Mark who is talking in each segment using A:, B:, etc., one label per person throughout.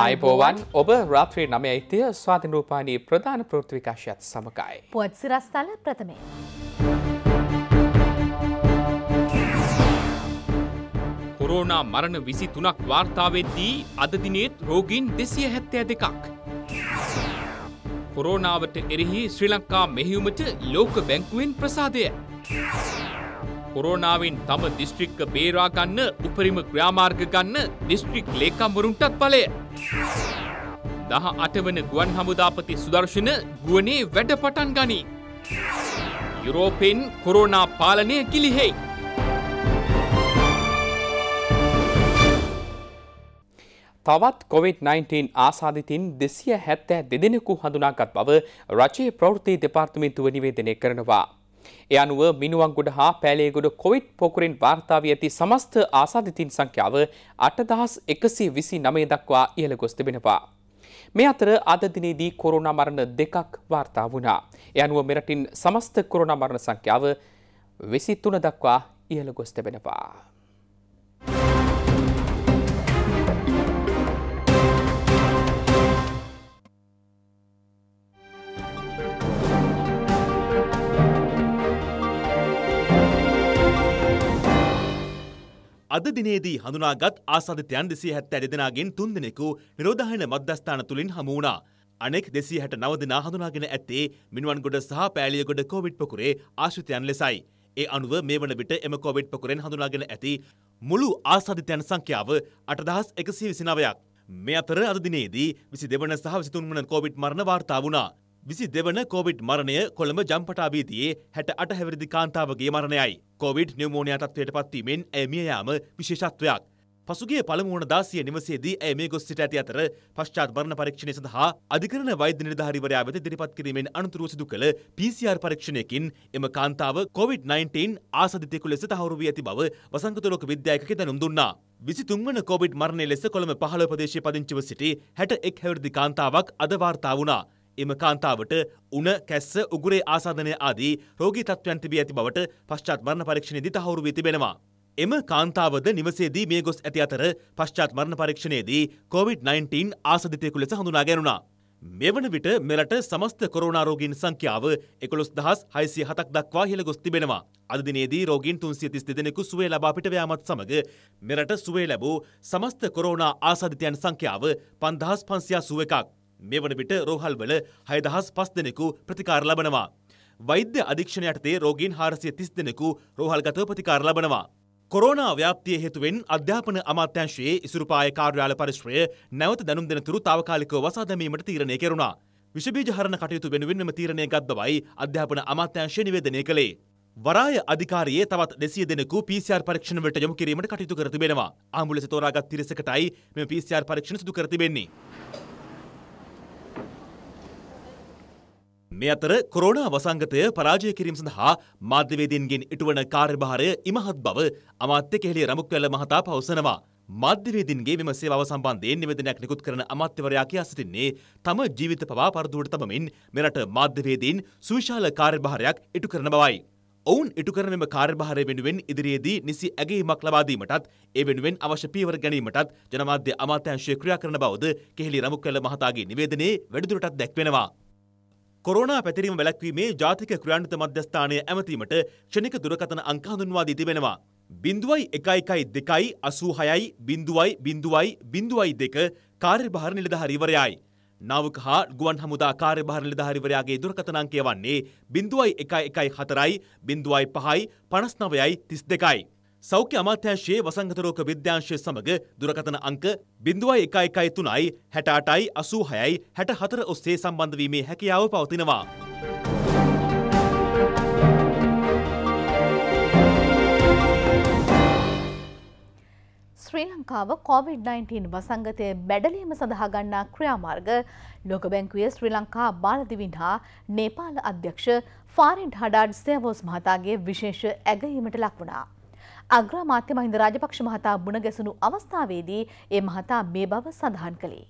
A: අයිබෝවන් ඔබ රාත්‍රී නම යිතිය ස්වාධන රූපානී ප්‍රධාන ප්‍රෘතිවිකාශයත් සමකයි. පුවත්
B: සිරස්ථල ප්‍රථමය.
A: කොරෝනා මරණ විසි තුනක් වාර්තාවවෙද්දී අදදිනේත් රෝගීන් දෙසිය හැත්තෑ දෙකක්. කොරෝනාවට එරෙහි ශ්‍රී ලංකා මෙහිවුමට ලෝක බැංකුවෙන් ප්‍රසාදය. කොරෝනාවෙන් තම දිස්ත්‍රික්ක බේරාගන්න උපරිම ක්‍රාමාර්ග ගන්න දිස්ත්‍රික් ලේකම්වරුන්ටත් පලය. දහ අටවන ගුවන් හමුදාපති සුදර්ශන ගුවනේ වැඩ පටන් ගනී. යුරෝපෙන් කොරෝනා පාලනය කිලිහෙයි. තවත් COොVID-19 ආසාධිතින් දෙසිය හැත්තෑ දෙදෙනෙකු හඳුනාගත් බව රජයේ ප්‍රවෘත්ති දෙපාර්තමින්තුව නිවේදනය කරනවා. ඒ අනුව මිනුවන්ගුඩ හා පැලේගුඩ කොවිඩ් පොකුරින් වාර්තාාවී ඇති සමස්ත ආසාධිතින් සංඛ්‍යාව අටදහස් එකසි විසි නමේ දක්වා ඉහළ ගොස් තිබෙනවා. මේ අතර අදදිනේදී කොරුණ මරණ දෙකක් වාර්තා වුණා. එ අනුව මෙරටින් සමස්ත කොරුණ මරණ සංඛ්‍යාව වෙසි තුන දක්වා ඉහළ ගොස් තිබෙනවා.
C: අද දිනේදී හඳුනාගත් ආසාධිතයන් දෙසිය හැත්ත දෙදෙනගෙන් තුන් දෙනෙකු නිරෝධහන මධ්‍යස්ථාන තුළින් හමුවුණා. අනෙක් දෙසිය හැට නවදිනා හඳුනාගෙන ඇත්තේ මිනිවන්ගොඩ සහ පෑලියගොඩ කෝවිඩ් පොකුරේ ආශ්‍රිතයන් ලෙසයි. ඒ අනුව මේ වන විට එම කෝවිඩ් පොකුරෙන් හඳුනාගෙන ඇති මුළු ආසාධිතයන් සංඛ්‍යාව අටදහස් එකසිය විසිනවයක්. මේ අතර අද දිනේදී විසි දෙවන සහ විසිතුන් වන කෝවිඩ් මරණ වාර්තා වුණා. විසි දෙවන කොවිඩ් මරණය කොළඹ ජම්පටාබීතියේ හැට අටහැවිරිදි කාන්තාවගේ මරණයයි. කොවිඩ් නිවමෝනයාතත්වයට පත්වීමෙන් ඇමියයාම විශේෂත්වයක්. පසුගේ පළමුුවන දාසිය නිවසේදී ඇ මේ ගොස් සිට ඇති අතර පශ්චාත් බරණ පරීක්ෂණය සඳහා අධිකරන වෛද්‍ය නිර්ධාරිවරයා වෙත දිරිපත් කිරීමෙන් අනතුරුව සිදු කළ PCR පරීක්ෂණයකින් එම කාන්තාව COVID-19 ආසධිතයෙකු ලෙස තහවුරු වී ඇති බව වසංගතලෝක විද්‍යායකක දැනුම් දුන්නා. විසිතුන්වන කොවිඩ් මරණය ලෙස කොළඹ පහළ ප්‍රදේශය පදිංචිව සිටි හැට එක් හැවිරිදි කාන්තාවක් අද වාර්තා වුණා. එම කාන්තාවට උන කැස්ස උගුරේ ආසාධනය ආදී රෝගී තත්ත්වයන් තිබී ඇති බවට පශ්චාත් මරණ පරීක්ෂණයේදී තහවුරු වී තිබෙනවා. එම කාන්තාවද නිවසේදී මේ ගොස් ඇති අතර පශ්චාත් මරණ පරීක්ෂණයේදී COVID-19 ආසාදිතයෙකු ලෙස හඳුනා ගැනුණා. මෙවන විට මෙරට සමස්ත කොරෝනාරෝගීන් සංඛ්‍යාව එකොළොස් දහස් හයිසිය හතක් දක්වා ඉහළ ගොස් තිබෙනවා. අදදිනේදී රෝගීන් තුන්සිය තිස් දෙදෙනෙකු සුවේ ලබා පිටවයාමත් සමග මෙරට සුවේ ලැබූ සමස්ත කොරෝනා ආසාධිතයන් සංඛ්‍යාව පන්දහස් පන්සියා සුව එකක්. මේ වන විට රෝහල්වල හයදහස් පස් දෙනෙකු ප්‍රතිකාර ලබනවා. වෛද්‍ය අධීක්ෂණ යටතේ රෝගීන් හාරසිය තිස් දෙනෙකු රෝහල්ගතව ප්‍රතිකාර ලබනවා. කොරෝනා ව්‍යාප්තිය හේතුවෙන් අධ්‍යාපන අමාත්‍යංශයේ ඉසුරුපාය කාර්යාල පරිශ්‍රය නැවත දැනුම් දෙනතුරු තාවකාලිකව වසා දැමීමට තීරණය කෙරුණා. විෂබීජ හරණ කටයුතු වෙනුවෙන් මෙම තීරණය ගත් බවයි අධ්‍යාපන අමාත්‍යංශය නිවේදනය කළේ. වරාය අධිකාරයේ තවත් දෙසිය දෙනෙකු PCR පරීක්ෂණ වලට යොමු කිරීමට කටයුතු කර තිබෙනවා. ආමුලස තෝරාගත් තිරසකටයි මෙම PCR පරීක්ෂණ සිදු කර තිබෙන්නේ. මේ අතර කොරෝනා වසංගතය පරාජය කිරීම සඳහා මාධ්‍යවේදීන්ගෙන් ඉටුවන කාර්යභාරය ඉමහත් බව අමාත්‍ය කෙහෙලිය රමුක්වැල්ල මහතා පවසනවා. මධ්‍යවේදීන්ගේ මෙම සේවාව සම්බන්ධයෙන් නිවේදනයක් නිකුත් කරන අමාත්‍යවරයා කියා සිටින්නේ තම ජීවිත පවා පරදුවට තබමින් මෙරට මාධ්‍යවේදීන් සුවිශාල කාර්යභාරයක් ඉටු කරන බවයි. ඔවුන් ඉටු කරන මෙම කාර්යභාරය වෙනුවෙන් ඉදිරියේදී නිසි ඇගීමක් ලබා දීමටත් ඒ වෙනුවෙන් අවශ්‍ය පියවර ගැනීමටත් ජනමාධ්‍ය අමාත්‍යාංශය ක්‍රියා කරන බවද කෙහෙලි රමුක්වැල්ල මහතාගේ නිවේදනයේ වැඩිදුරටත් දැක්වෙනවා. කොරෝනා පැතිරීම වැළැක්වීමේ ජාතික ක්‍රියාන්විත මධ්‍යස්ථානය ඇමතීමට ක්ෂණික දුරකථන අංක හඳුන්වා දී තිබෙනවා. බිඳුවයි එකයිකයි දෙකයි අසූහයයි බිඳුවයි බිඳුවයි බිඳුවයි දෙක කාර්යභාර නිලධහරිවරයයි. නාවක හා ගුවන් හමුදා කාර්යභාර නිලධාරිවරයාගේ දුරකථනංකය වන්නේ බිඳුවයි එකයි එකයි හතරයි බිඳුවයි පහයි පනස්නවයයි තිස් දෙකයි. සෞඛ්‍ය අමාත්‍යංශයේ වසංගත රෝග විද්‍යාංශය සමඟ දුරකථන අංක 0113යි 68යි 86යි 64 ඔස්සේ සම්බන්ධ වීමේ හැකියාව පවතිනවා.
B: ශ්‍රී ලංකාව COVID-19 වසංගතය බැඩලීම සඳහා ගන්නා ක්‍රියාමාර්ග ලෝක බැංකුවේ ශ්‍රී ලංකා බාලදිවින් හා නේපාල අධ්‍යක්ෂ ෆාරෙන්ඩ් හඩාඩ් සේවෝස් මහතාගේ විශේෂ ඇගයීමට ලක්වුණා. අග්‍රාමාත්‍ය මහින්ද රාජපක්ෂ මහතා මුණගැසුණු අවස්ථාවේදී ඒ මහතා මේ බව සඳහන් කළේ.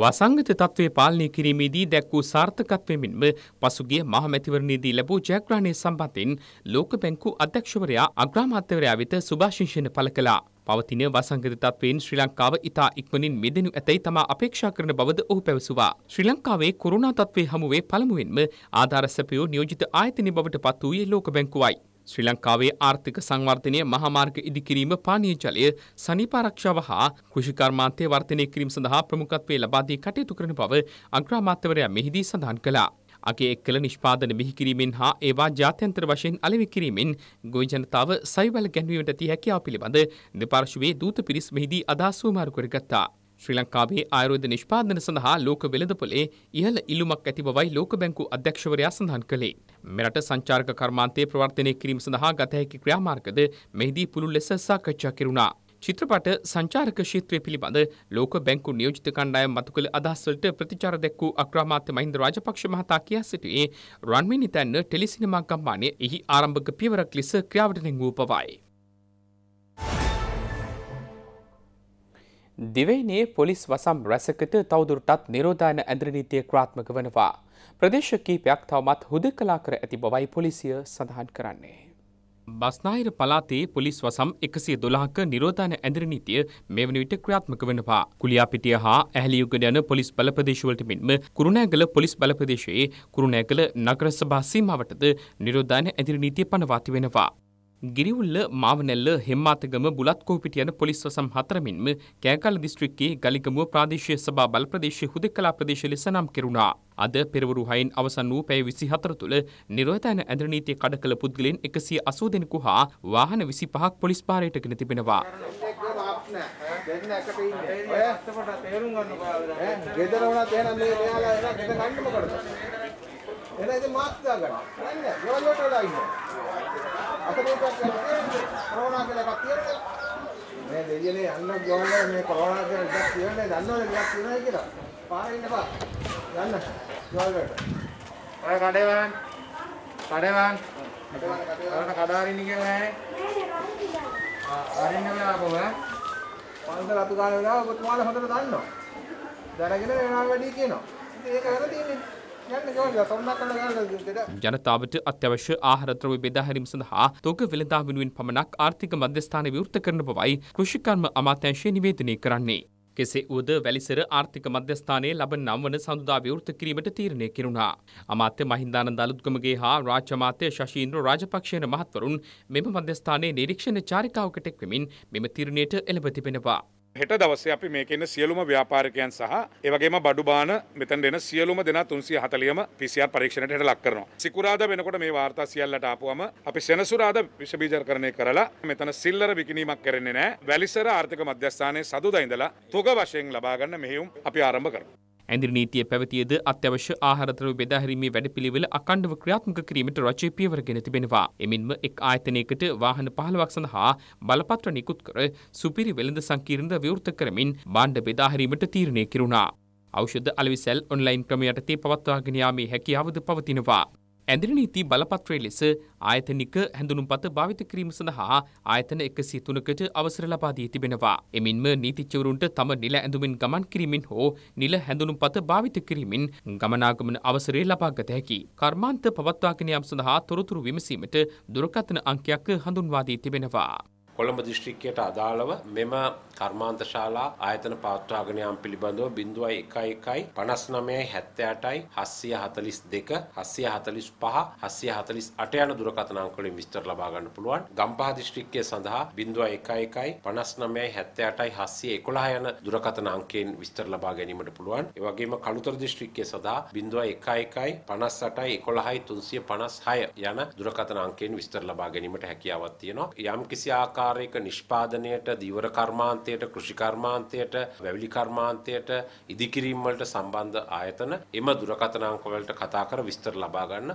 A: වසංගත තත්ත්වය පාලනය කිරීමේදී දැක් වූ සාර්ථකත්වයමින්ම පසුගිය මහමැතිවරණයේදී ලැබූ ජයග්‍රහණය සම්බන්ධයෙන් ලෝක බැංකු අධ්‍යක්ෂවරයා අග්‍රාමාත්‍යවරයා වෙත සුභාශිංෂණ පළ කළා. පවතින වසංගත තත්වයෙන් ශ්‍රී ලංකාව ඉතා ඉක්මනින් මෙදෙනු ඇතැයි තමා අපේක්ෂා කරන බවද ඔහු පැවසුවා. ශ්‍රී ලංකාවේ කොරුණා තත්ත්වය හමුවේ පළමුවෙන්ම ආධාර සැපයෝ නියෝජිත ආයතන බවට පත් වූයේ ලෝක බැංකුවයි. ශ්‍රී ලංකාවේ ආර්ථික සංවර්ධනය මහමාර්ග ඉදිකිරීම පානීය ජලය සනීප ආරක්ෂාව හා කෘෂිකර්මාන්තය වර්ධනය කිරීම සඳහා ප්‍රමුඛත්වයේ ලබා දී කටයුතු කරන බව අග්‍රාමාත්‍යවරයා මෙහිදී සඳහන් කළා. අගේ එක්කල නිෂ්පාදන බිහිකිරීමෙන් හා ඒවා ජාත්‍යන්තර වශයෙන් අලෙවි කිරීමෙන් ගොවි ජනතාව සයිවල ගැන්වීමට ඇති හැකියාව පිළිබඳ දෙපාර්ශ්වයේ දූත පිරිස් මෙහිදී අදහස් වූ මාරු කරගත්තා. ශ්‍රී ලංකාවේ ආයුර්වේද නිෂ්පාදන සඳහා ලෝක වෙළඳපොලේ ඉහළ ඉලුමක් ඇති බවයි ලෝක බැංකු අධ්‍යක්ෂවරයා සඳහන් කළේ. මෙරට සංචාරක කර්මාන්තයේ ප්‍රවර්ධනය කිරීම සඳහා ගත හැකි ක්‍රියාමාර්ගද මෙහිදී පුළුල් ලෙස සාකච්ඡා කෙරුණා. චිත්‍රපට සංචාරක ශීත්‍රය පිළිබඳ ලෝක බැංකු නියෝජිත කණ්ඩායම් මතු කළ අදහස්වලට ප්‍රතිචාර දැක් වූ අක්‍රාමාත්‍ය මහින්ද රාජපක්ෂ මහතා කියා සිටියේ රන්මිනි තැන්න ටෙලිසිනමා කම්මානය එහි ආරම්භක පියවරක් ලෙස ක්‍රියාවට නැංගූ පවයි. දිවයිනේ පොලිස් වසම් රැසකට තවදුරටත් නිරෝධායන ඇඳරනීතිය ක්‍රාත්මක වනවා. ප්‍රදේශ කීපයක් තවමත් හුද කලා කර ඇති බවයි පොලිසිය සඳහන් කරන්නේ. බස්නාහිර පලාතේ පොලිස් වසම් එකසිේ දොලාහක නිරෝධාන ඇඳරනීතිය මේ වන විට ක්‍රියාත්මක වෙනවා. කුලියාපිටිය හා ඇහලියුගට යන පොලිස් බලපදේශවලට මෙන්ම කුරුණෑගල පොලිස් බලපදේශයේ කුරුණෑගල නගර සභා සීමාවටද නිරෝධාන ඇදිරනීතිය පනවාති වෙනවා. ගිරිවුල්ල මාවනැල්ල හෙම්මාතගම බුලත් කෝපිට යන පොලිස් වසම් හතරමින්ම කෑකල දිස්ත්‍රික්කයේ ගලිගමුව ප්‍රාදේශීය සභා බල ප්‍රදේශයේ හුදෙකලා ප්‍රදේශ ලෙස නම් කෙරුණා. අද පෙරවරු 6න් අවසන් වූ පැය 24 තුළ නිරෝධායන ඇඳ නීතිය කඩ කළ පුද්ගලයන් 180 දෙනෙකු හා වාහන 25ක් පොලිස් පාරයට ගෙන තිබෙනවා. එන ඉතින් මාත් දාගන්න.
D: නෑ නෑ. ගොඩ ගොඩ වඩා ඉන්නවා.
B: අතරේපත් කරන්නේ කොරෝනා කියලා එකක් තියෙනවා.
D: මේ දෙවියනේ යන්න ගියවල මේ කොරෝනා කියලා එකක් තියෙනනේ දන්නවද එකක් තියෙනවා කියලා. පාරේ ඉන්නපා. යන්න. ගියවලට. ඔය කඩේ වහන්. කඩේ වහන්. කඩේ කඩාරින්න කියලා නෑ. ආ අරින්න වෙලා කොහොම? පන්සල අතු ගන්න වෙලාව ඔබතුමාලා හොඳට දන්නවා. දැනගෙන වෙනවා වැඩි කියනවා. ඉතින් ඒක වෙන තියෙන්නේ. ජනතාවට
A: අත්‍යවශ්‍ය ආහාරද්‍රව්‍ය බෙදා හැරීම සඳහා තොග වෙළඳා වෙනුවෙන් පමණක් ආර්ථික මධ්‍යස්ථාන විවෘත කරන බවයි කෘෂිකර්ම අමාත්‍යාංශය නිවේදනය කරන්නේ. කෙසේ වුවද වැලිසර ආර්ථික මධ්‍යස්ථානයේ ලබන නම්වන සඳුදා විවෘත කිරීමට තීරණය කෙරුණා. අමාත්‍ය මහින්දානන්ද අලුත්ගමගේ හා රාජ්‍ය අමාත්‍ය ශශීන්ද්‍ර රාජපක්ෂයන මහත්වරුන් මෙම මධ්‍යස්ථානයේ නිරීක්ෂණ චාරිකාවකට එක්වෙමින් මෙම තීරණයට එළඹ තිබෙනවා. හෙට දවසේ අපි මේකෙන්න සියලුම ව්‍යාපාරිකයන් සහ ඒවගේම බඩු බාන මෙතැන් එන සියලුම දෙනා තුන්සිය හතලියම PCR පරීක්ෂණයට හෙට ලක් කරනවා. සිකුරාද වෙනකොට මේ වාර්තා සියල්ලට ආපුවම අපි සෙනසුරාද විෂබීජකරණය කරලා මෙතන සිල්ලර විකිණීමක් කරන්නේ නැහැ. වැලිසර ආර්ථික මධ්‍යස්ථානයේ සදුදා ඉඳලා තොග වශයෙන් ලබා ගන්න මෙහෙයුම් අපි ආරම්භ කරනවා. ඇඳිරි නීතිය පැවතියද අත්‍යවශ්‍ය ආහාරද්‍රව්‍ය බෙදාහැරීමේ වැඩපිළිවෙල අඛණ්ඩව ක්‍රියාත්මක කිරීමට රජය පියවරගෙන තිබෙනවා. එමින්ම එක් ආයතනයකට වාහන 15ක් සඳහා බලපත්‍ර නිකුත් කර සුපිරි වෙළඳ සංකීර්ණද විවෘත කරමින් භාණ්ඩ බෙදාහැරීමට තීරණය කෙරුණා. ඖෂධ අලෙවිසැල් ඔන්ලයින් ක්‍රමයටතේ පවත්වාගෙන යාමේ හැකියාවද පවතිනවා. ඇඳිරි නීති බලපත්‍රය ලෙස ආයතනික හැඳුනුම්පත භාවිත කිරීම සඳහා ආයතන 103කට අවසර ලබා දී තිබෙනවා. එමින්ම නීතිචවරුන්ට තම නිල ඇඳුමින් ගමන් කිරීමෙන් හෝ නිල හැඳුනුම්පත භාවිත කිරීමෙන් ගමනාගමන අවසරය ලබාගත හැකි. කර්මාන්ත පවත්වාගෙන යාම සඳහා තොරතුරු විමසීමට දුරකථන අංකයක් හඳුන්වා දී තිබෙනවා.
D: කොළඹ දිස්ත්‍රික්කයට අදාළව මෙම කර්මාන්ත ශාලා ආයතන පවත්වාගෙන යාම පිළිබඳව 0.11යි 59යි 78යි 742 745 748 යන දුරකථන අංක වලින් විස්තර ලබා ගන්න පුළුවන්. ගම්පහ දිස්ත්‍රික්කය සඳහා 0.11යි 59යි 78යි 711 යන දුරකථන අංකයෙන් විස්තර ලබා ගැනීමට පුළුවන්. ඒ වගේම කළුතර දිස්ත්‍රික්කය සඳහා 0.11යි 58යි 11යි 356 යන දුරකථන අංකයෙන් විස්තර ලබා ගැනීමට හැකියාවක් තියෙනවා. යම්කිසි ආකාරයක ආකාරයක නිෂ්පාදනයට දීවර කර්මාන්තයට කෘෂි කර්මාන්තයට වැවිලි කර්මාන්තයට ඉදිකිරීම් වලට සම්බන්ධ ආයතන එම දුරකථන අංක වලට කතා කර විස්තර ලබා ගන්න.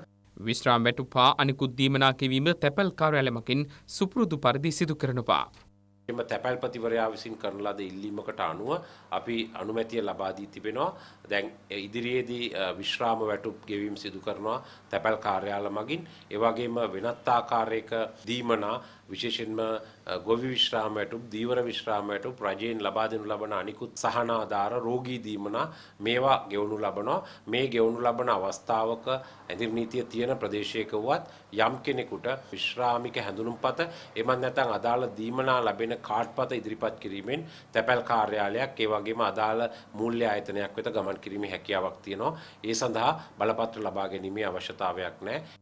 A: විශ්‍රාම වැටුපා අනිකුත් දීමනා කිරීම තැපල් කාර්යාලයමකින් සුපුරුදු පරිදි සිදු කරනවා.
D: එම තැපැල්පතිවරයා විසින් කරන ලද ඉල්ලීමකට අනුව අපි අනුමැතිය ලබා දී තිබෙනවා. දැන් ඉදිරියේදී විශ්‍රාම වැටුප් ගෙවීම සිදු කරනවා තැපැල් කාර්යාල මගින්. ඒ වගේම වෙනත් ආකාරයක දීමනා විශේෂයෙන්ම ගොවි විශ්‍රාමයටුම් දීවර විශ්‍රාමයටුම් රජයෙන් ලබා දෙනු ලබන අනිකුත් සහනාධාර රෝගී දීමනා මේවා ගෙවනු ලබනවා මේ ගෙවනු ලබන අවස්ථාවක ඇඳිර් නීතිය තියෙන ප්‍රදේශයක වුවත් යම් කෙනෙකුට විශ්‍රාමික හැඳුනුම්පත එමත් නැත්නම් අදාළ දීමනා ලැබෙන කාඩ්පත ඉදිරිපත් කිරීමෙන් තැපැල් කාර්යාලයක් ඒ වගේම අදාළ මූල්‍ය ආයතනයක් වෙත ගමන් කිරීමේ හැකියාවක් තියෙනවා ඒ සඳහා බලපත්‍ර ලබා ගැනීමේ අවශ්‍යතාවයක් නැහැ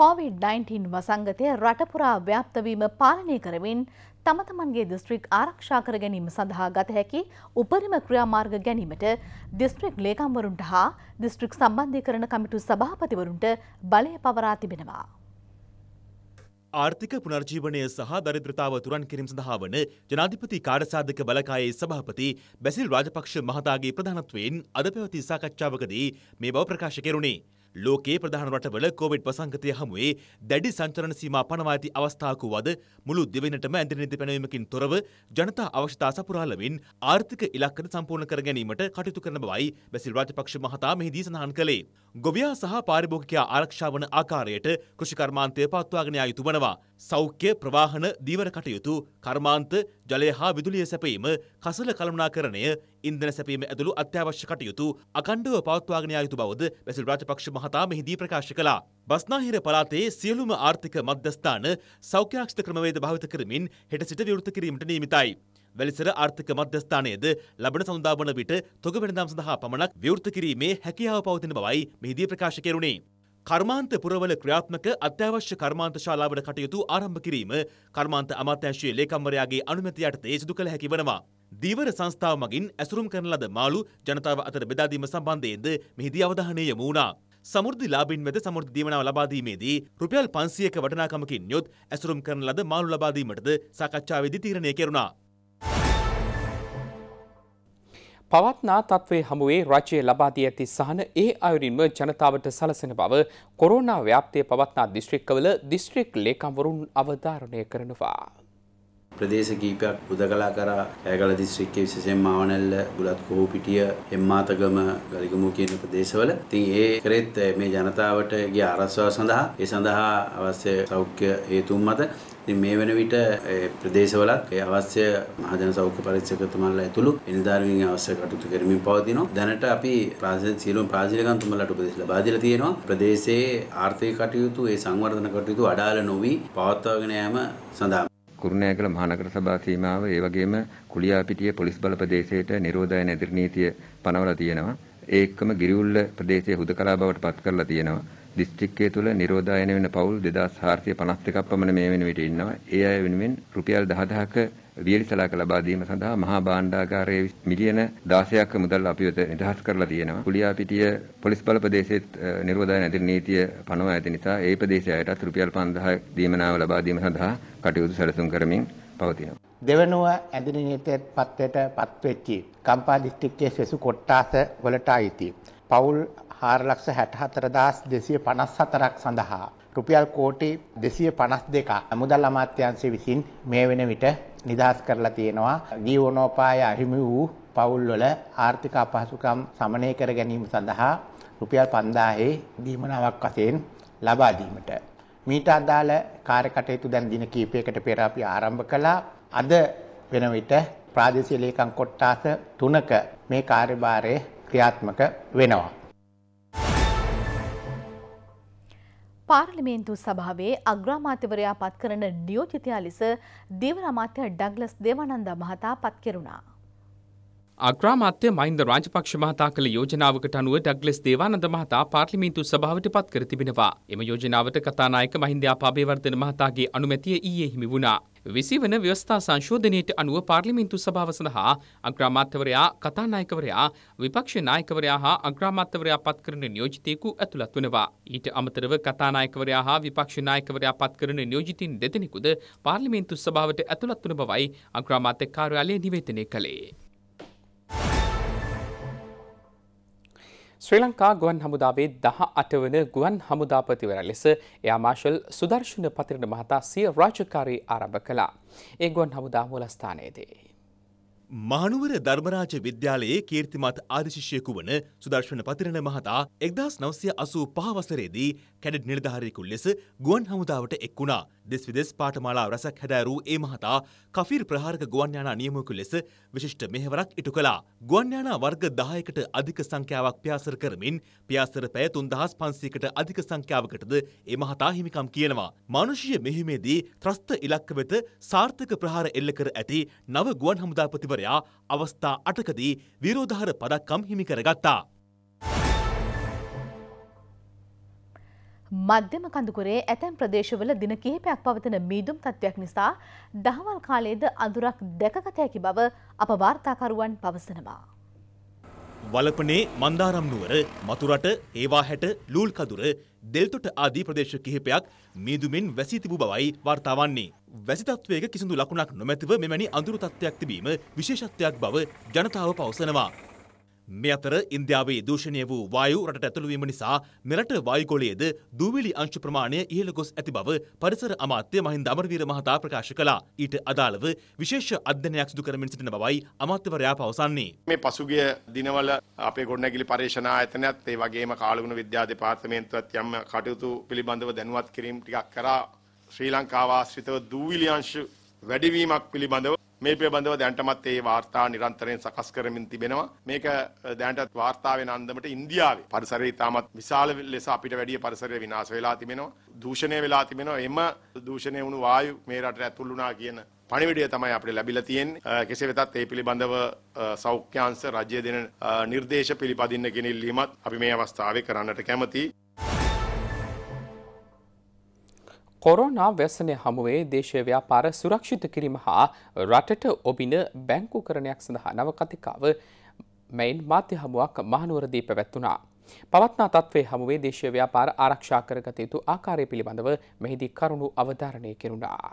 B: කොවිD-19 වසංගතය රටපුරා ව්‍යාප්තවීම පාලනය කරමින් තම තමන්ගේ දිස්ත්‍රික් ආරක්ෂා කර ගැනීම සඳහා ගත හැකි උපරිම ක්‍රියාමාර්ග ගැනීමට දිස්ත්‍රික් ලේකම්වරුන්ට හා දිස්ත්‍රික් සම්බන්ධීකරණ කමිටු සභාපතිවරුන්ට බලය පවරා තිබෙනවා.
C: ආර්ථික පුනර්ජීවනය සහ දරිද්‍රතාව තුරන් කිරීම සඳහා වන ජනාධිපති කාඩසාධක බලකායේ සභාපති බැසිල් රාජපක්ෂ මහතාගේ ප්‍රධානත්වයෙන් අද පැවති සාකච්ඡාවකදී මේ බව ප්‍රකාශ කෙරුණේ. ලෝකයේ ප්‍රධාන රටවල කොවිඩ් වසංගතය හමුවේ දැඩි සංචරණ සීමා පනවා ඇති අවස්ථාවක වද මුළු දෙවෙනටම ඇඳෙන නිති පැනවීමකින් තොරව ජනතා අවශ්‍යතා සපුරාලමින් ආර්ථික ඉලක්කද සම්පූර්ණ කර ගැනීමට කටයුතු කරන බවයි බැසිල් රාජපක්ෂ මහතා මෙහිදී සඳහන් කළේ. ගොවියා සහ පාරිභෝගිකයා ආරක්ෂා වන ආකාරයට කෘෂිකර්මාන්තය පවත්වාගෙන යා යුතු වනවා. සෞඛ්‍ය, ප්‍රවාහන, දීවර කටයුතු, කර්මාන්ත, ජලය හා විදුලිය සැපීම, කසල කළමනාකරණය, ඉන්ධන සැපීම ඇතුළු අත්‍යවශ්‍ය කටයුතු අකණ්ඩව පවත්වාගෙන යා යුතු බවද බැසිල් රාජපක්ෂ මහතා මෙහිදී ප්‍රකාශ කළා. බස්නාහිර පළාතේ සියලුම ආර්ථික මධ්‍යස්ථාන සෞඛ්‍යාක්ෂිත ක්‍රමවේද භාවිත කරමින් හෙට සිට විවෘත කිරීමට නියමිතයි. වැලිසර ආර්ථික මධ්‍යස්ථානයේද ලබන සඳුදා වන විට තොග වෙනදාම් සඳහා පමණක් විවෘත කිරීමේ හැකියාව පවතින බවයි මෙහිදී ප්‍රකාශ කෙරුණේ. කර්මාන්ත පුරවල ක්‍රියාත්මක අත්‍යවශ්‍ය කර්මාන්ත ශාලාවට කටයුතු ආරම්භ කිරීම කර්මාන්ත අමාත්‍යංශයේ ලේකම්වරයාගේ අනුමැතිය යටතේ සිදු කළ හැකි වනවා. දීවර සංස්ථාව මගින් ඇසුරුම් කරන ලද මාළු ජනතාව අතර බෙදාදීම සම්බන්ධයෙන්ද මෙහිදී අවධානය යොමු වුණා. සමෘද්ධි ලාභින් වෙත සමෘද්ධි දීමනාව ලබාදීමේදී රුපියල් පන්සියක වටනාකමකින් යොත් ඇසුරුම් කරන ලද මාළු ලබාදීමටද සාකච්ඡාවේදී තීරණය කෙරුණා.
A: පවත්නා තත්ත්වය හමුවේ රජය ලබාදී ඇති සහන ඒ අයුරින්ම ජනතාවට සලසෙන බව කොරෝනා ව්‍යාප්තිය පවත්නා දිස්ත්‍රික්කවල දිස්ත්‍රික් ලේකම්වරුන් අවධාරණය කරනවා.
D: ප්‍රදේශ කීපයක් හුදකලා කරා ඇගල දිස්ත්‍රික්කයේ විශේෂයෙන්ම ආවනැල්ල ගුලත් කොහොපිටිය එම්මාතගම ගලිගමු කියන ප්‍රදේශවල ඉතින් ඒ කරෙත් මේ ජනතාවටගේ ආරක්ෂාව සඳහා ඒ සඳහා අවශ්‍ය සෞඛ්‍ය හේතුන් මත ඉතින් මේ වෙන විට ප්‍රදේශවලත් ඒ අවශ්‍ය මහජන සෞඛ්‍ය පරීක්ෂකතුමන්ලා ඇතුළු නිලධාරීන්ගේ අවශ්‍ය කටයුතු කරමින් පවතිනවා. දැනට අපි ප්‍රාදේශීය සියලුම ප්‍රාදේශිකයන්තුමලාට උපදෙස් ලබා දීලා තියෙනවා. ප්‍රදේශයේ ආර්ථික කටයුතු, ඒ සංවර්ධන කටයුතු අඩාල නොවි පවත්වාගෙන යාම සඳහා
A: කුරුණෑගල මහනගර සභා සීමාව ඒ වගේම කුලියාපිටිය පොලිස් බල ප්‍රදේශයට නිරෝධායන ඉදිරි නීතිය පනවලා තියෙනවා. ඒ එක්කම ගිරිඋල්ල ප්‍රදේශයේ හුදකලා බවට පත් කරලා තියෙනවා. දිස්ත්‍රික්කය තුළ නිරෝධායන වෙන පවුල් 2452ක් පමණ මේ වෙන විට ඉන්නවා. ඒ අය වෙනුවෙන් රුපියල් 10000ක වියලිසලාක ලබා දීම සඳහා මහා භාණ්ඩාගාරයේ මිලියන 16ක මුදල් අපි වෙත නිදහස් කරලා තියෙනවා. කුලියාපිටිය පොලිස් බල ප්‍රදේශයේත් නිර්වදායන ඇදිරි නීතිය පනව ඇති නිසා ඒ ප්‍රදේශය අයටත් රුපියල් 5000 දීමනාව ලබා දීම සඳහා කටයුතු සැලසුම් කරමින් පවතිනවා. දෙවනුව ඇදිරි නීතියත් පත්වයට පත්වෙච්චි කම්පා දිස්ත්‍රික්කයේ සෙසු කොට්ටාස වලට අයිති. පවුල් 464254ක් සඳහා රුපියල් කෝටි 252ක් මුදල් අමාත්‍යාංශය විසින් මේ වෙන විට නිදහස් කරලා තියෙනවා.
D: ජීවනෝපාය අහිමි වූ පවුල්වල ආර්ථික අපහසුකම් සමනය කර ගැනීම සඳහා රුපියල් 5000 දීමනාවක් වශයෙන් ලබා දීමට මීට අදාළ කාර්යකටයුතු දැන් දින කිහිපයකට පෙර අපි ආරම්භ කළා. අද වෙන විට ප්‍රාදේශීය ලේකම් කොට්ටාස 3ක මේ කාර්යභාරය ක්‍රියාත්මක වෙනවා.
B: පාර්ලිමේන්තු සභාවේ අග්‍රාමාත්‍යවරයා පත්කරන නියෝජිතයා ලෙස දෙවන අමාත්‍ය ඩග්ලස් දේවානන්ද මහතා පත්කරුණා.
A: අග්‍රාමාත්‍ය මහින්ද රාජපක්ෂ මහතා කළ යෝජනාවකට අනුව ඩග්ලස් දේවානන්ද මහතා පාර්ලිමේන්තු සභාවට පත් කර තිබෙනවා. එම යෝජනාවට කතානායක මහින්ද ආපාබේවර්ධන මහතාගේ අනුමැතිය ඊයේ හිමි වුණා. විසිවන ව්‍යවස්ථා සංශෝධනයට අනුව පාර්ලිමින්තු සභාව සඳහා අග්‍රාමාත්‍යවරයා කතානායකවරයා විපක්ෂ නායකවරයා හා අග්‍රාමාත්‍යවරයා පත්කරන නියෝජිතයෙකු ඇතුළත් වෙනවා. ඊට අමතරව කතානායකවරයා හා විපක්ෂ නායකවරයා පත්කරන නියෝජිතින් දෙදෙනෙකුද පාර්ලිමින්තු සභාවට ඇතුළත් වන බවයි අග්‍රාමාත්‍ය කාර්යාලය නිවේදනය කළේ. ශ්‍රී ලංකා ගුවන් හමුදාවේ දහ අටවන ගුවන් හමුදාපතිවර ලෙස එයා මාශල් සුදර්ශන පතිරණ මහතා සිය රාජකාරී ආරභ කළා. ඒ ගුවන් හමුදා මූලස්ථානයේදී. මහනුවර
C: ධර්මරාජ විද්‍යාලයේ කීර්තිමත්
A: ආදිශිෂ්‍යයකු වන සුදර්ශන පතිරණ මහතා
C: එක්දස් නවසය අසූ පහවසරේදී කැඩට් නිලධාරයෙකු ලෙස ගුවන් හමුදාවට එක් වුණා. දෙස් විදෙස් පාඨමාලා රැසක් හැදෑරූ ඒ මහතා කෆිර් ප්‍රහාරක ගුවන්යානා නියමකු ලෙස විශිෂ්ට මෙහෙවරක් ඉටු කළා. ගුවන්යානා වර්ග 10කට අධික සංඛ්‍යාවක් පියාසර කරමින් පියාසර පැය 3500කට අධික සංඛ්‍යාවකටද ඒ මහතා හිමිකම් කියනවා. මානුෂීය මෙහිමේදී ත්‍රස්ත ඉලක්ක වෙත සාර්ථක ප්‍රහාර එල්ල කර ඇති නව ගුවන් හමුදාපතිවරයා අවස්ථා 8කදී විරෝධහර පදක්කම් හිමි කරගත්තා.
B: මධ්‍යම කඳුකරේ ඇතැම් ප්‍රදේශවල දින කිහිපයක් පවතන මීදුම් තත්ත්වයක් නිසා දහවල් කාලයේද අඳුරක් දැකගත හැකි බව අප වාර්තාකරුවන් පවසනවා.
C: වලපනේ මන්දාරම් නුවර, මතුරට, හේවා හැට, ලූල්කදුර, දෙල්තොට ආදී ප්‍රදේශ කිහිපයක් මීදුමින් වැසී තිබූ බවයි වාර්තා වන්නේ. වැසි තත්ත්වයක කිසිදු ලකුණක් නොමැතිව මෙවැනි අඳුරු තත්ත්වයක් තිබීම විශේෂත්වයක් බව ජනතාව පවසනවා. මේ අතර ඉන්දියාවේ දූෂණය වූ වායු රටට ඇතුළුවීම නිසා මෙරට වායුගොලයේද දූවිලි අංශ ප්‍රමාණය ඉහළ ගොස් ඇති බව පරිසර අමාත්‍ය මහින්ද අමරවීර මහතා ප්‍රකාශ කළා. ඊට අදාළව විශේෂ අධ්‍යයනයක් සිදු කරමින් සිටින බවයි අමාත්‍යවරයා පවසන්නේ. මේ පසුගිය දිනවල අපේ ගොඩනැගිලි පර්යේෂණ ආයතනයත් ඒ වගේම කාලගුණ විද්‍යා දෙපාර්තමේන්තුවත් යම් කටයුතු පිළිබඳව දැනුවත් කිරීම ටිකක් කරා ශ්‍රී ලංකාව ආශ්‍රිතව දූවිලි අංශ වැඩිවීමක් පිළිබඳව මේ පිළිබඳව දැනටමත් ඒ වාර්තා නිරන්තරයෙන් සකස් කරමින් තිබෙනවා. මේක දැනටත් වාර්තා වෙන අන්දමට ඉන්දියාවේ පරිසරය ඉතාමත් විශාල ලෙස අපිට වැඩිය පරිසරය විනාශ වෙලා තිබෙනවා. දූෂණය වෙලා තිබෙනවා. එම දූෂණය වුණු වායු මේ රටට ඇතුළු වුණා කියන පණිවිඩය තමයි අපිට ලැබිලා තියෙන්නේ. කෙසේ වෙතත් ඒ පිළිබඳව සෞඛ්‍යාංශ රජය දෙන නිර්දේශ පිළිපදින්න ගෙනිල්ලීමත් අපි මේ අවස්ථාවේ කරන්නට කැමතියි.
A: කොරෝනා වැසනය හමුවේ දේශය ව්‍යාපාර සුරක්ෂිත කිරීම හා රටට ඔබින බැංකු කරණයක් සඳහා නවකතිකාව මෙයින් මාධ්‍ය හමුවක් මහනුවරදී පැවැත්වනා. පවත්නා තත්වේ හමුවේ දේශය ව්‍යාපාර ආරක්ෂා කරගත යුතු ආකාරය පිළිබඳව මෙහිදී කරුණු අවධාරණය කෙරුණා.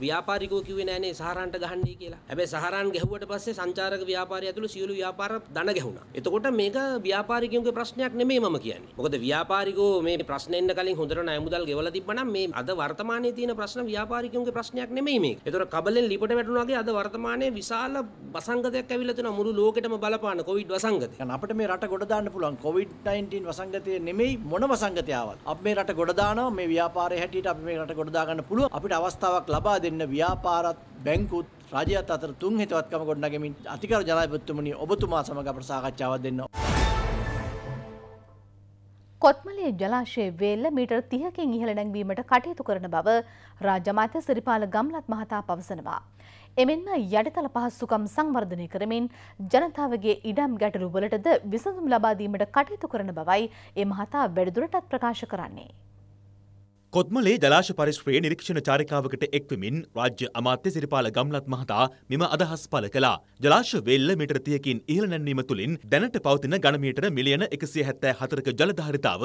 D: ව්‍යාපාරිකෝ කිව්වේ නෑනේ සහරන්ට ගහන්නයි කියලා. හැබැයි සහරන් ගැහුවට
A: පස්සේ සංචාරක ව්‍යාපාරය ඇතුළු සියලු ව්‍යාපාර දන ගැහුණා. එතකොට මේක ව්‍යාපාරිකයන්ගේ ප්‍රශ්නයක් නෙමෙයි මම කියන්නේ. මොකද ව්‍යාපාරිකෝ මේ ප්‍රශ්න එන්න කලින් හොඳට ණය මුදල් ගෙවලා තිබ්බනම් මේ අද වර්තමානයේ
D: තියෙන ප්‍රශ්න ව්‍යාපාරිකයන්ගේ ප්‍රශ්නයක් නෙමෙයි මේක. ඒතර කබලෙන් ලිපට වැටුණාගේ අද වර්තමානයේ විශාල වසංගතයක් ඇවිල්ලා තියෙනවා මුළු ලෝකෙටම බලපාන කොවිඩ් වසංගතය. يعني අපිට මේ රට ගොඩ දාන්න පුළුවන් කොවිඩ්-19 වසංගතය නෙමෙයි මොන වසංගතය ආවත්. අපි මේ රට ගොඩ දානවා මේ ව්‍යාපාරයේ හැටියට අපි මේ රට ගොඩ දා ගන්න පුළුවන්. අපිට අවස්ථාවක් ලබා දෙන්න ව්‍යාපාරත් බැංකුත් රජයත් අතර තුන් හිතවත්කම ගොඩනගමින් අතිකර ජනාධිපතිතුමනි ඔබතුමා සමග අපට සාකච්ඡාවක් දෙන්න.
B: කොත්මලේ ජලාශයේ වේල්ල මීටර් 30කින් ඉහළ නැංවීමට කටයුතු කරන බව රාජ්‍යමාත්‍ය සිරිපාල ගම්ලත් මහතා පවසනවා. එමෙන්ම යටිතල පහසුකම් සංවර්ධනය කරමින් ජනතාවගේ ඉඩම් ගැටලු වලටද විසඳුම් ලබා දීමට කටයුතු කරන බවයි ඒ මහතා වැඩිදුරටත් ප්‍රකාශ කරන්නේ.
C: කොත්මලේ ජලාශ පරිශ්‍රයේ නිරීක්ෂණ චාරිකාවකට එක්වමින් රාජ්‍ය අමාත්‍ය සිරිපාල ගම්ලත් මහතා මෙම අදහස් පළ කළා. ජලාශ වෙල්ල මීටර 30කින් ඉහළ නැන්වීම තුලින් දැනට පවතින ඝන මීටර මිලියන 174ක ජල ධාරිතාව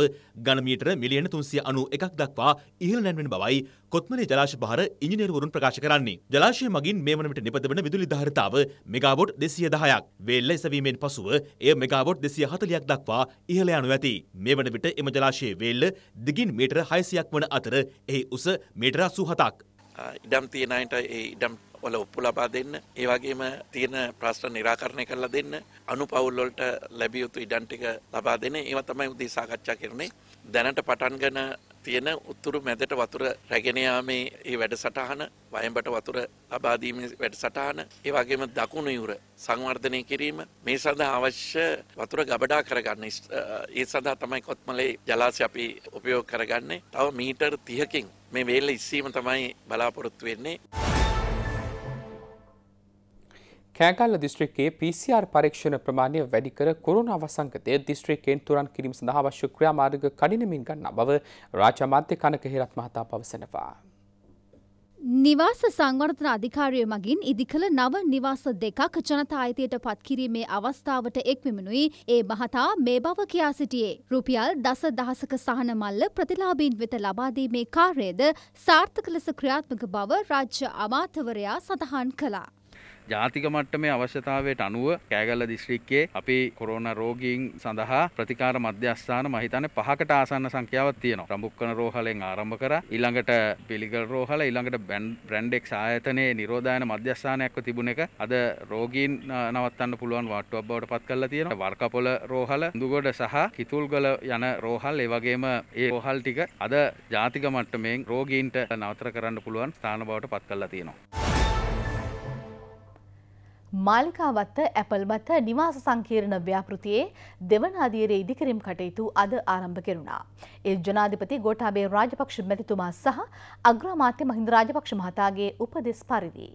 C: ඝන මීටර මිලියන 391ක් දක්වා ඉහළ නැන්වෙන බවයි කොත්මලේ ජලාශ පහර ඉංජිනේරුවරුන් ප්‍රකාශ කරන්නේ. ජලාශය මගින් මේ වන විට නිපදවන විදුලි ධාරිතාව මෙගාවොට් 210ක්. වේල්ල එසවීමෙන් පසුව එය මෙගාවොට් 240ක් දක්වා ඉහළ යනු ඇති. මේ වන විට එම ජලාශයේ වේල්ල දිගින් මීටර 600ක් වන අතර එහි උස මීටර 87ක්.
D: ඉඩම් තියෙන අයට ඒ ඉඩම් වල ඔප්පු ලබා දෙන්න ඒ වගේම තියෙන ප්‍රශ්න निराකරණය කරලා දෙන්න අනුපවුල් වලට ලැබිය යුතු ඉඩම් ටික ලබා දෙන ඒවා තමයි උදේ සාකච්ඡා කරන්නේ දැනට පටන්ගෙන තියෙන උතුරු මැදට වතුර රැගෙන යාමේ ඒ වැඩසටහන වයඹට වතුර ලබා දීමේ වැඩසටහන ඒ වගේම දකුණු යුර සංවර්ධනය කිරීම මේ සඳහා අවශ්‍ය වතුර ගබඩා කරගන්න ඒ සඳහා තමයි කොත්මලේ ජලාශය අපි උපයෝග කරගන්නේ තව මීටර් 30කින් මේ වේල ඉස්සීම තමයි බලාපොරොත්තු වෙන්නේ
A: කෑගල්ල දිස්ත්‍රික්කයේ PCR පරීක්ෂණ ප්‍රමාණය වැඩි කර කොරෝනා වසංගතය දිස්ත්‍රික්කයෙන් තුරන් කිරීම සඳහා අවශ්‍ය ක්‍රියාමාර්ග කඩිනමින් ගන්නා බව රාජ්‍ය අමාත්‍ය කනක හේරත් මහතා පවසනවා.
B: නිවාස සංවර්ධන අධිකාරය මගින් ඉදිකළ නව නිවාස දෙකක් ජනතායිතයට පත්කිරීමේ අවස්ථාවට එක්විමනුයි ඒ මහතා මේ බව කියා සිටියේ. රුපියල් දස දහසක සහන මල්ල ප්‍රතිලාබීන් වෙත ලබාදීමේ කාර්යද සාර්ථක ලෙස ක්‍රියාත්මක බව රාජ්‍ය අමාතවරයා සඳහන් කලා.
A: ජාතික මට්ටමේ අවශ්‍යතාවයට අනුව කෑගල්ල දිස්ත්‍රික්කයේ අපි කොරෝන රෝගීන් සඳහා ප්‍රතිකාර මධ්‍යස්ථාන මහිතන පහකට ආසන්න සංඛ්‍යාවක් තියෙනවා. රඹුක්කන රෝහලෙන් ආරම්භ කරා ඊළඟට පිළිගල් රෝහල ඊළඟට බ්‍රැන්ඩ්එක්ස් ආයතනයේ නිරෝධායන මධ්‍යස්ථානයක්ව තිබුණ එක අද රෝගීන් නවත්තන්න පුළුවන් වාට්ටුවක් බවට පත් කරලා තියෙනවා. වර්කපොළ රෝහල, දුගොඩ සහ කිතුල්ගල යන රෝහල් ඒ වගේම ඒ රෝහල් ටික අද ජාතික මට්ටමේ රෝගීන්ට
D: නවතර කරන්න පුළුවන් ස්ථාන බවට පත් කරලා තියෙනවා.
B: මාලිකාවත්ත ඇපල්බත්ත නිවාස සංකීර්ණ ව්‍යාපෘතියේ දෙවන අධීරයේ ඉදිකිරීම් කටයුතු අද ආරම්භ කෙරුණා. ඒ ජනාධිපති ගෝඨාභය රාජපක්ෂ මැතිතුමා සහ අග්‍රාමාත්‍ය මහින්ද රාජපක්ෂ මහතාගේ උපදෙස් පරිදි.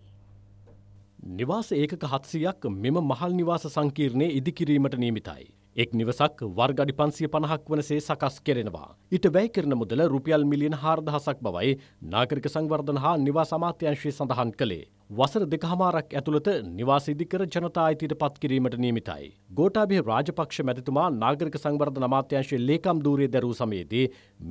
C: නිවාස ඒකක හත්සියක් මෙම මහල් නිවාස සංකීර්ණය ඉදිකිරීමට නියමිතයි. එක් නිවසක් වර්ගඩි පන්සිය පණහක් වනසේ සකස් කෙරෙනවා. ඊට වැය කරන මුදල රුපියල් මිලියන හාර්දහසක් බවයි නාගරික සංවර්ධන හා නිවාස අමාත්‍යංශය සඳහන් කළේ. වසර දෙකහමාරක් ඇතුළත නිවාස ඉදිකර ජනතා අයිතියට පත් කිරීමට නියමිතයි. ගෝඨාභය රාජපක්ෂ මැතිතුමා නාගරික සංවර්ධන අමාත්‍යාංශයේ ලේකම් ධූරයේ දැරූ සමයේදී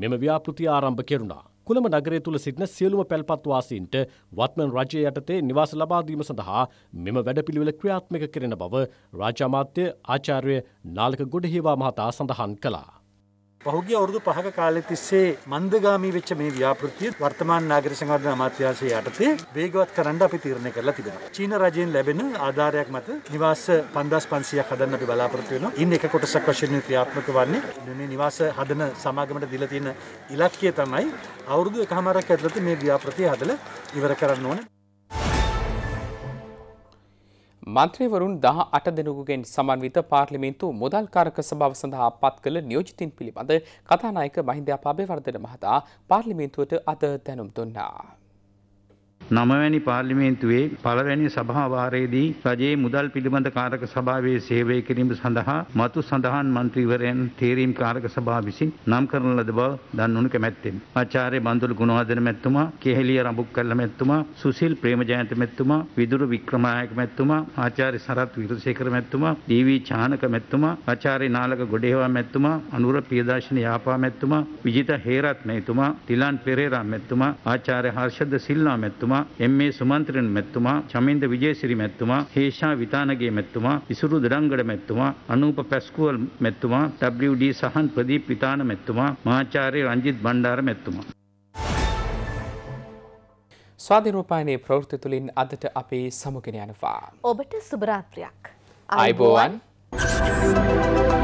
C: මෙම ව්‍යාපෘතිය ආරම්භ කෙරුණා. කුළම නගරය තුළ සිටින සියලුම පැල්පත් වාසීන්ට වත්මන් රජය යටතේ නිවාස ලබා දීම සඳහා මෙම වැඩපිළිවෙල ක්‍රියාත්මක කෙරෙන බව රාජ්‍ය අමාත්‍ය ආචාර්ය නාලක ගොඩහිවා මහතා සඳහන් කළා.
D: පහුගිය අවුරුදු 5ක කාලෙ තිස්සේ මන්දගාමී වෙච්ච මේ ව්‍යාපෘතිය වර්තමාන
C: නගර සංවර්ධන අමාත්‍යාංශය යටතේ වේගවත් කරන්න අපි තීරණය කරලා තිබෙනවා. චීන රජයෙන් ලැබෙන ආධාරයක් මත නිවාස 5500ක් හදන්න අපි බලාපොරොත්තු වෙනවා. ඉන් එක කොටසක් වශයෙන් ක්‍රියාත්මක වන්නේ මේ නිවාස හදන සමාගමට දීලා තියෙන ඉලක්කය තමයි අවුරුදු එකමාරක් ඇතුළත මේ
A: ව්‍යාපෘතිය හදලා ඉවර කරන්න ඕනේ. මන්ත්‍රීවරුන් දහ අට දෙනෙකුගෙන් සමන්විත පාර්ලිමේන්තු මුදල්කාරක සභාව සඳහා පත් කළ නියෝජිතින් පිළිබඳ කතානායක මහින්ද අපාබේවර්ධන මහතා පාර්ලිමේන්තුවට අද දැනුම් දුන්නා.
D: නමවැනි පාර්ලිමේන්තුවේ පළවැනි සභාවාරයේදී රජයේ මුදල් පිළිබඳ කාරක සභාවේ සේවය කිරීම සඳහා මතු සඳහන් මන්ත්‍රීවරයන් තීරීම් කාරක සභාව විසින් නම් කරන ලද බව දන්වනු කැමැත්තෙමි. ආචාර්ය බන්දුල් ගුණවර්ධන මැතිතුමා, කේහෙලිය රඹුක්කල්ල මැතිතුමා, සුසිල් ප්‍රේමජයන්ත මැතිතුමා, විදුරු වික්‍රමනායක මැතිතුමා, ආචාර්ය සරත් විරසේකර මැතිතුමා, ඩී.වී. චානක මැතිතුමා, ආචාර්ය නාලක ගොඩේවා මැතිතුමා, අනුර ප්‍රියදර්ශන යාපා මැතිතුමා, විජිත හේරත් මැතිතුමා, තිලන් පෙරේරා මැතිතුමා, ආචාර්ය හර්ෂද සිල්වා මැතිතුමා මැතිතුමා එම් ඒ සුමන්ත්‍රන් මැතිතුමා චමින්ද විජේසිරි මැතිතුමා හේෂා විතානගේ මැතිතුමා ඉසුරු දඩංගඩ මැතිතුමා අනූප පැස්කුවල් මැතිතුමා WD සහන් ප්‍රදීප් විතාන මැතිතුමා මහාචාර්ය රංජිත් බණ්ඩාර මැතිතුමා
A: ස්වාධිරූපායනයේ ප්‍රවෘත්ති තුළින් අදට අපි සමුගෙන යනවා.
B: ඔබට සුභරාත්‍රයක්.
A: අයිබෝවන්. Thank you.